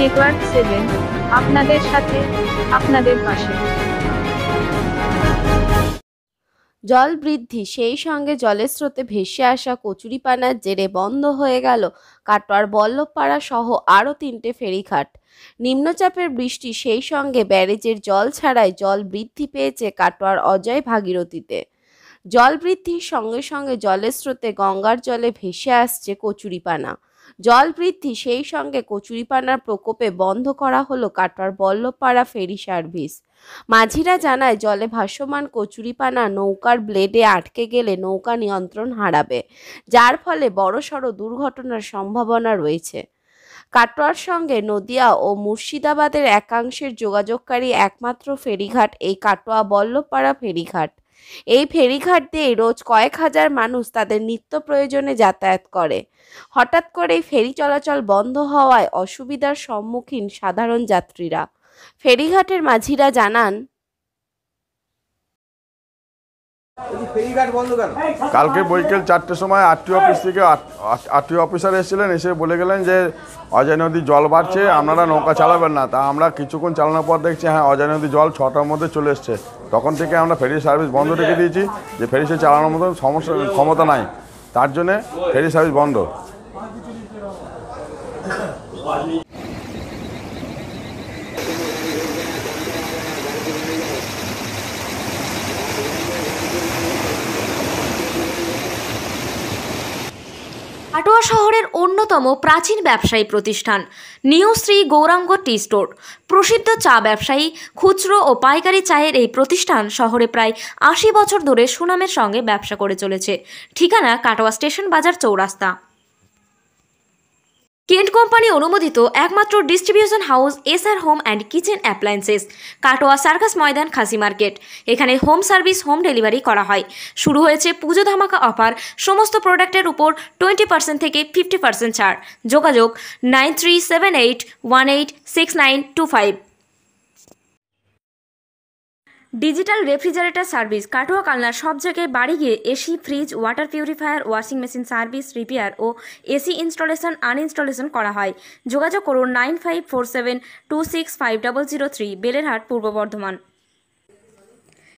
network seven আপনাদের সাথে আপনাদের পাশে জল বৃদ্ধি সেই সঙ্গে জলের স্রোতে ভেসে আসা কচুরিপানার জেরে বন্ধ হয়ে গেল কাটোয়ার বল্লভপাড়া সহ আরও তিনটে ফেরিঘাট নিম্নচাপের বৃষ্টি সেই সঙ্গে ব্যারেজের জল ছাড়াই জল বৃদ্ধি পেয়েছে কাটোয়ার অজয় ভাগীরথীতে জল বৃদ্ধির সঙ্গে সঙ্গে জলের স্রোতে গঙ্গার জলে ভেসে আসছে কচুরিপানা জল বৃদ্ধি সেই সঙ্গে কচুরিপানার প্রকোপে বন্ধ করা হলো কাটোয়ার বল্লভপাড়া ফেরি সার্ভিস মাঝিরা জানায় জলে ভাসমান কচুরিপানা নৌকার ব্লেডে আটকে গেলে নৌকা নিয়ন্ত্রণ হারাবে যার ফলে বড়সড় দুর্ঘটনার সম্ভাবনা রয়েছে কাটোয়ার সঙ্গে নদিয়া ও মুর্শিদাবাদের একাংশের যোগাযোগকারী একমাত্র ফেরিঘাট এই কাটোয়া বল্লভপাড়া ফেরিঘাট এই ফেরিঘাট দিয়ে রোজ কয়েক হাজার মানুষ তাদের নিত্য প্রয়োজনে যাতায়াত করে হঠাৎ করে ফেরি চলাচল বন্ধ হওয়ায় অসুবিধার সম্মুখীন সাধারণ যাত্রীরা ফেরিঘাটের মাঝিরা জানান কালকে বৈকাল চারটের সময় আরটি অফিস থেকে আরটি অফিসার এসেছিলেন এসে বলে গেলেন যে অজয় নদী জল বাড়ছে আপনারা নৌকা চালাবেন না তা আমরা কিছুক্ষণ চালানোর পর দেখছি হ্যাঁ অজয় নদী জল ছটার মধ্যে চলে এসছে তখন থেকে আমরা ফেরি সার্ভিস বন্ধ রেখে দিয়েছি যে ফেরি সে চালানোর মতো সমস্যা ক্ষমতা নাই তার জন্যে ফেরি সার্ভিস বন্ধ কাটোয়া শহরের অন্যতম প্রাচীন ব্যবসায়ী প্রতিষ্ঠান new Shri Gouranga tea store প্রসিদ্ধ চা ব্যবসায়ী খুচরো ও পাইকারি চায়ের এই প্রতিষ্ঠান শহরে প্রায় আশি বছর ধরে সুনামের সঙ্গে ব্যবসা করে চলেছে ঠিকানা কাটোয়া স্টেশন বাজার চৌরাস্তা কোম্পানি অনুমোদিত একমাত্র ডিস্ট্রিবিউশন হাউস আর home and kitchen appliances Katwa circus ময়দান খাসি মার্কেট এখানে হোম সার্ভিস হোম ডেলিভারি করা হয় শুরু হয়েছে পুজো ধামাকা অফার সমস্ত প্রোডাক্টের উপর টোয়েন্টি পার্সেন্ট থেকে ফিফটি পার্সেন্ট ছাড় যোগাযোগ nine three seven eight one eight six nine two five digital refrigerator service Katwa Kalna সব জায়গায় বাড়ি গিয়ে AC fridge water purifier washing machine service repair ও এসি ইনস্টলেশন আনইনস্টলেশন করা হয় যোগাযোগ করুন nine five four seven two six five double zero three Belerhat Purba Bardhaman